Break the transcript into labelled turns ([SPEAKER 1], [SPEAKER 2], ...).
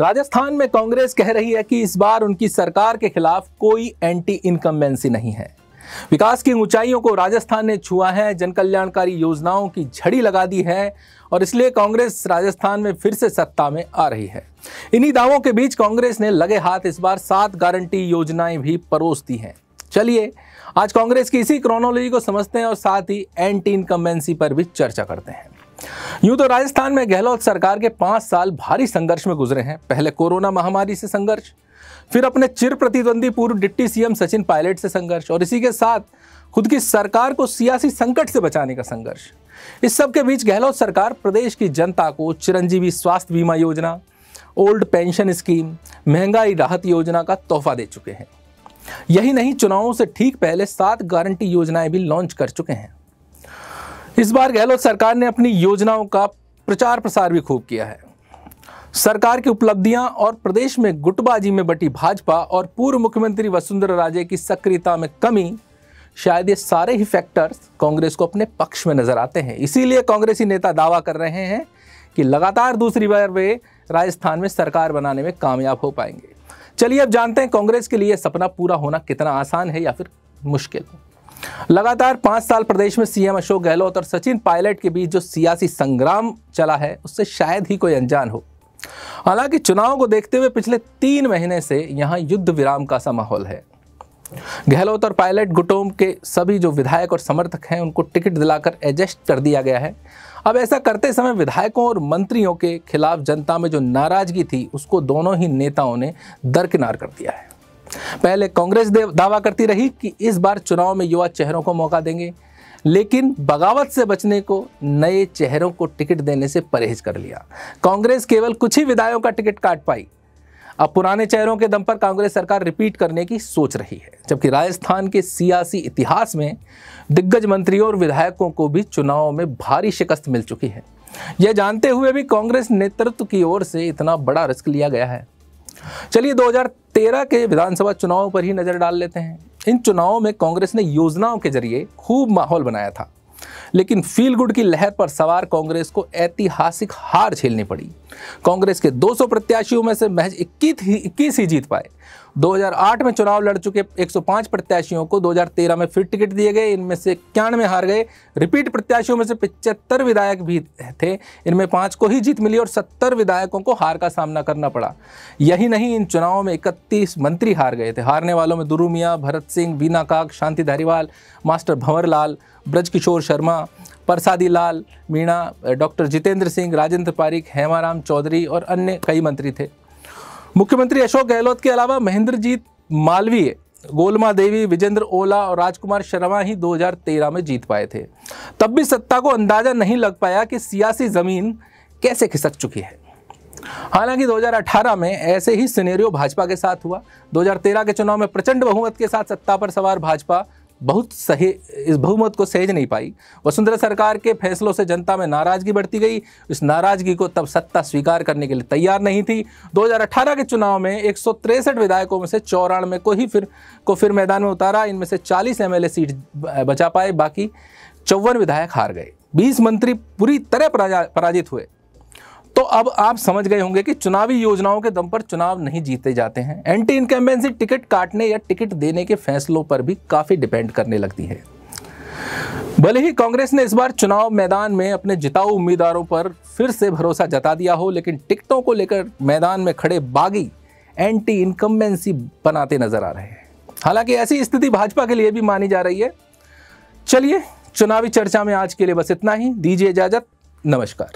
[SPEAKER 1] राजस्थान में कांग्रेस कह रही है कि इस बार उनकी सरकार के खिलाफ कोई एंटी इनकम्बेंसी नहीं है विकास की ऊंचाइयों को राजस्थान ने छुआ है जनकल्याणकारी योजनाओं की झड़ी लगा दी है और इसलिए कांग्रेस राजस्थान में फिर से सत्ता में आ रही है इन्हीं दावों के बीच कांग्रेस ने लगे हाथ इस बार सात गारंटी योजनाएं भी परोस दी हैं चलिए आज कांग्रेस की इसी क्रोनोलॉजी को समझते हैं और साथ ही एंटी इनकम्बेंसी पर भी चर्चा करते हैं यूं तो राजस्थान में गहलोत सरकार के पाँच साल भारी संघर्ष में गुजरे हैं पहले कोरोना महामारी से संघर्ष फिर अपने चिर प्रतिद्वंदी पूर्व डिप्टी सीएम सचिन पायलट से संघर्ष और इसी के साथ खुद की सरकार को सियासी संकट से बचाने का संघर्ष इस सब के बीच गहलोत सरकार प्रदेश की जनता को चिरंजीवी स्वास्थ्य बीमा योजना ओल्ड पेंशन स्कीम महंगाई राहत योजना का तोहफा दे चुके हैं यही नहीं चुनावों से ठीक पहले सात गारंटी योजनाएं भी लॉन्च कर चुके हैं इस बार गहलोत सरकार ने अपनी योजनाओं का प्रचार प्रसार भी खूब किया है सरकार की उपलब्धियां और प्रदेश में गुटबाजी में बटी भाजपा और पूर्व मुख्यमंत्री वसुंधरा राजे की सक्रियता में कमी शायद ये सारे ही फैक्टर्स कांग्रेस को अपने पक्ष में नजर आते हैं इसीलिए कांग्रेसी नेता दावा कर रहे हैं कि लगातार दूसरी बार वे राजस्थान में सरकार बनाने में कामयाब हो पाएंगे चलिए अब जानते हैं कांग्रेस के लिए सपना पूरा होना कितना आसान है या फिर मुश्किल लगातार पांच साल प्रदेश में सीएम अशोक गहलोत और सचिन पायलट के बीच जो सियासी संग्राम चला है उससे शायद ही कोई अनजान हो हालांकि चुनाव को देखते हुए पिछले तीन महीने से यहां युद्ध विराम का सा माहौल है गहलोत और पायलट गुटोम के सभी जो विधायक और समर्थक हैं उनको टिकट दिलाकर एडजस्ट कर दिया गया है अब ऐसा करते समय विधायकों और मंत्रियों के खिलाफ जनता में जो नाराजगी थी उसको दोनों ही नेताओं ने दरकिनार कर दिया है पहले कांग्रेस दावा करती रही कि इस बार चुनाव में युवा चेहरों को मौका देंगे लेकिन बगावत से बचने को नए चेहरों को टिकट देने से परहेज कर लिया कांग्रेस केवल कुछ ही विधायकों का टिकट काट पाई अब पुराने चेहरों के दम पर कांग्रेस सरकार रिपीट करने की सोच रही है जबकि राजस्थान के सियासी इतिहास में दिग्गज मंत्रियों और विधायकों को भी चुनाव में भारी शिकस्त मिल चुकी है यह जानते हुए भी कांग्रेस नेतृत्व की ओर से इतना बड़ा रिस्क लिया गया है चलिए तेरह के विधानसभा चुनाव पर ही नज़र डाल लेते हैं इन चुनावों में कांग्रेस ने योजनाओं के जरिए खूब माहौल बनाया था लेकिन फील गुड की लहर पर सवार कांग्रेस को ऐतिहासिक हार झेलनी पड़ी कांग्रेस के 200 प्रत्याशियों में से महज इक्कीस ही इक्कीस ही जीत पाए 2008 में चुनाव लड़ चुके 105 प्रत्याशियों को 2013 में फिर टिकट दिए गए इनमें से इक्यानवे हार गए रिपीट प्रत्याशियों में से पिचहत्तर विधायक भी थे इनमें पांच को ही जीत मिली और सत्तर विधायकों को हार का सामना करना पड़ा यही नहीं इन चुनावों में इकतीस मंत्री हार गए थे हारने वालों में दुरू मियाँ भरत सिंह बीना काक शांति धारीवाल मास्टर भंवर लाल ब्रजकिशोर शर्मा परसादी लाल मीणा डॉक्टर जितेंद्र सिंह राजेंद्र पारिक हेमाराम चौधरी और अन्य कई मंत्री थे मुख्यमंत्री अशोक गहलोत के अलावा महेंद्रजीत मालवीय गोलमा देवी विजेंद्र ओला और राजकुमार शर्मा ही 2013 में जीत पाए थे तब भी सत्ता को अंदाजा नहीं लग पाया कि सियासी ज़मीन कैसे खिसक चुकी है हालांकि 2018 में ऐसे ही सिनेरियो भाजपा के साथ हुआ 2013 के चुनाव में प्रचंड बहुमत के साथ सत्ता पर सवार भाजपा बहुत सही इस बहुमत को सहेज नहीं पाई वसुंधरा सरकार के फैसलों से जनता में नाराजगी बढ़ती गई इस नाराजगी को तब सत्ता स्वीकार करने के लिए तैयार नहीं थी 2018 के चुनाव में एक विधायकों में से चौरानवे को ही फिर को फिर मैदान में उतारा इनमें से चालीस एम सीट बचा पाए बाकी चौवन विधायक हार गए बीस मंत्री पूरी तरह पराजित हुए तो अब आप समझ गए होंगे कि चुनावी योजनाओं के दम पर चुनाव नहीं जीते जाते हैं एंटी इनकम्बेंसी टिकट काटने या टिकट देने के फैसलों पर भी काफ़ी डिपेंड करने लगती है भले ही कांग्रेस ने इस बार चुनाव मैदान में अपने जिताऊ उम्मीदवारों पर फिर से भरोसा जता दिया हो लेकिन टिकटों को लेकर मैदान में खड़े बागी एंटी इनकम्बेंसी बनाते नजर आ रहे हैं हालांकि ऐसी स्थिति भाजपा के लिए भी मानी जा रही है चलिए चुनावी चर्चा में आज के लिए बस इतना ही दीजिए इजाजत नमस्कार